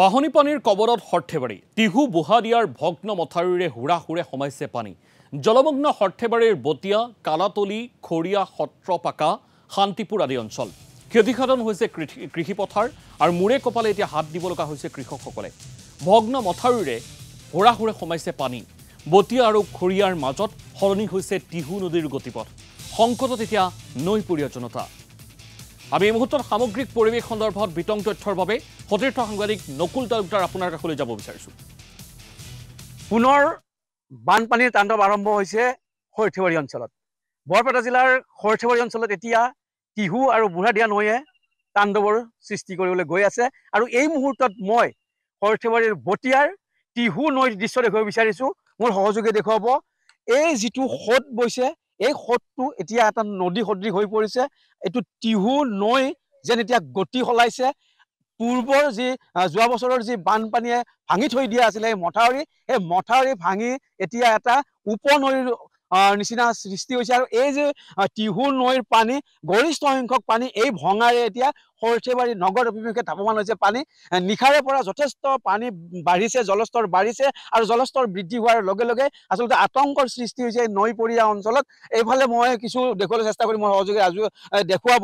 বাহনী পানীৰ কবলত সৰ্থেবাৰী টিহু বুহা দিয়াৰ ভগ্ন মথাউৰিৰে হুৰা হুৰে সোমাইছে পানী জলমগ্ন সৰ্থেবাৰীৰ বটিয়া কালাতলি খৰিয়া সত্ৰপাকা শান্তিপুৰ আদি অঞ্চল ক্ষতিসাধন হৈছে কৃষি কৃষিপথাৰ আৰু মূৰে কপালে এতিয়া হাত দিব লগা হৈছে কৃষকসকলে ভগ্ন মথাউৰিৰে হুৰা হুৰে সোমাইছে পানী বটিয়া আৰু খৰিয়াৰ মাজত সলনি হৈছে টিহু নদীৰ গতিপথ সংকটত এতিয়া নৈপৰীয়া জনতা আমি এই মুহূৰ্তত সামগ্ৰিক পৰিবেশ সন্দৰ্ভত বিতং তথ্যৰ বাবে সতীৰ্থ সাংবাদিক নকুল তালুকদাৰ আপোনাৰ কাষলৈ যাব বিচাৰিছো পুনৰ বানপানীৰ তাণ্ডৱ আৰম্ভ হৈছে সৰ্থেবাৰী অঞ্চলত বৰপেটা জিলাৰ সৰ্থেবাৰী অঞ্চলত এতিয়া টিহু আৰু দিয়া নৈয়ে তাণ্ডৱৰ সৃষ্টি কৰিবলৈ গৈ আছে আৰু এই মুহূৰ্তত মই সৰ্থেবাৰীৰ বটিয়াৰ টিহু নৈৰ দৃশ্য দেখুৱাব বিচাৰিছোঁ মোৰ সহযোগে দেখুৱাব এই যিটো সোঁত বৈছে এই হ্ৰদটো এতিয়া এটা নদী সদৃশ হৈ পৰিছে এইটো টিহু নৈ যেন এতিয়া গতি সলাইছে পূৰ্বৰ যি যোৱা বছৰৰ যি বানপানীয়ে ভাঙি থৈ দিয়া আছিলে এই মথাউৰি সেই মথাউৰি ভাঙি এতিয়া এটা উপনৈৰ নিচিনা সৃষ্টি হৈছে আৰু এই যে টিহু নৈৰ পানী গৰিষ্ঠ সংখ্যক পানী এই ভঙাৰে এতিয়া সৰ্থেবাৰী নগৰ অভিমুখে তাপমান হৈছে পানী নিশাৰে পৰা যথেষ্ট পানী বাঢ়িছে জলস্তৰ বাঢ়িছে আৰু জলস্তৰ বৃদ্ধি হোৱাৰ লগে লগে আচলতে আতংকৰ সৃষ্টি হৈছে এই নৈপৰীয়া অঞ্চলত এইফালে মই কিছু দেখুৱাবলৈ চেষ্টা কৰিম মই সহযোগী আজি দেখুৱাব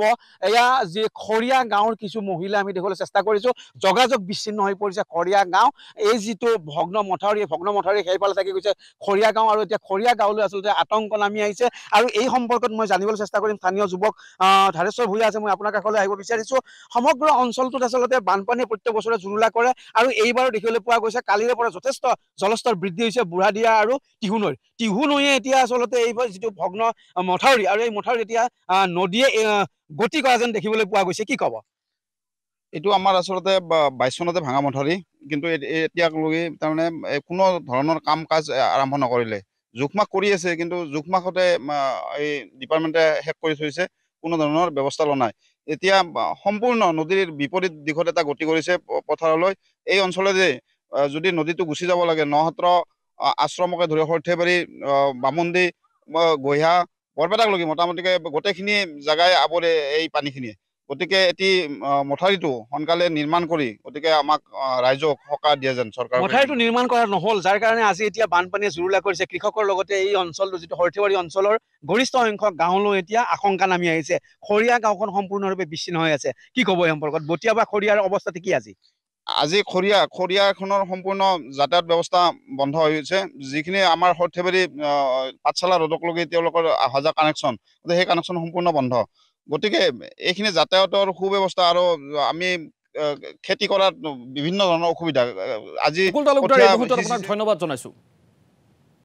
এয়া যি খৰীয়া গাঁৱৰ কিছু মহিলা আমি দেখুৱাবলৈ চেষ্টা কৰিছোঁ যোগাযোগ বিচ্ছিন্ন হৈ পৰিছে খৰীয়া গাঁও এই যিটো ভগ্ন মথাউৰি ভগ্ন মথাউৰি সেইফালে থাকি গৈছে খৰীয়া গাঁও আৰু এতিয়া খৰীয়া গাঁৱলৈ আচলতে আতংক নামি আহিছে আৰু এই সম্পৰ্কত মই জানিবলৈ চেষ্টা কৰিম স্থানীয় যুৱক ধাৰেশ্বৰ ভূঞা আছে মই আপোনাৰ কাষলৈ আহিব বিচাৰিছো সমগ্ৰ অঞ্চলটোত আচলতে বানপানীয়ে প্ৰত্যেক বছৰে জুৰুলা কৰে আৰু এইবাৰো দেখিবলৈ পোৱা গৈছে কালিৰে পৰা যথেষ্ট জলস্তৰ বৃদ্ধি হৈছে বুঢ়াদিয়া আৰু টিহু নৈৰ টিহু নৈয়ে এতিয়া আচলতে এইবাৰ যিটো ভগ্ন মথাউৰি আৰু এই মথাউৰি এতিয়া নদীয়ে গতি কৰা যেন দেখিবলৈ পোৱা গৈছে কি ক'ব এইটো আমাৰ আচলতে বাইছ চনতে ভাঙা মথাউৰি কিন্তু এতিয়ালৈকে তাৰমানে কোনো ধৰণৰ কাম কাজ আৰম্ভ নকৰিলে জোখমাখ কৰি আছে কিন্তু জোখমাখতে এই ডিপাৰ্টমেণ্টে শেষ কৰি থৈছে কোনো ধৰণৰ ব্যৱস্থা লোৱা নাই এতিয়া সম্পূৰ্ণ নদীৰ বিপৰীত দিশত এটা গতি কৰিছে পথাৰলৈ এই অঞ্চলেদি যদি নদীটো গুচি যাব লাগে নহত্ৰ আশ্ৰমকে ধৰি সৰ্থেবাৰী বামুণ্ডী গহিয়া বৰপেটাকলৈকে মোটামুটিকৈ গোটেইখিনি জেগাই আৱৰে এই পানীখিনিয়ে গতিকে এটি মথাৰিটো সোনকালে নিৰ্মাণ কৰি গতিকে আমাক ৰাইজক সকাহ দিয়ে যেন চৰকাৰ মথাৰিটো নিৰ্মাণ কৰা নহ'ল যাৰ কাৰণে আজি এতিয়া বানপানীয়ে জুৰুলা কৰিছে কৃষকৰ লগতে এই অঞ্চলটো যিটো সৰ্থেবাৰী অঞ্চলৰ গৰিষ্ঠ সংখ্যক গাঁৱলৈ এতিয়া আশংকা নামি আহিছে খৰিয়া গাঁওখন সম্পূৰ্ণৰূপে বিচ্ছিন্ন হৈ আছে কি ক'ব এই সম্পৰ্কত বটিয়া বা খৰিয়াৰ অৱস্থাটো কি আজি আজি খৰিয়া খৰিয়াখনৰ সম্পূৰ্ণ যাতায়াত ব্যৱস্থা বন্ধ হৈ গৈছে যিখিনি আমাৰ সৰ্থেবাৰী পাঠশালা ৰোডক লৈ তেওঁলোকৰ অহা যোৱা কানেকশ্যন গতিকে সেই কানেকশ্যন সম্পূৰ্ণ বন্ধ গতিকে এইখিনি যাতায়াতৰ সুব্যৱস্থা আৰু আমি খেতি কৰাত বিভিন্ন ধৰণৰ অসুবিধা আজি ধন্যবাদ জনাইছোঁ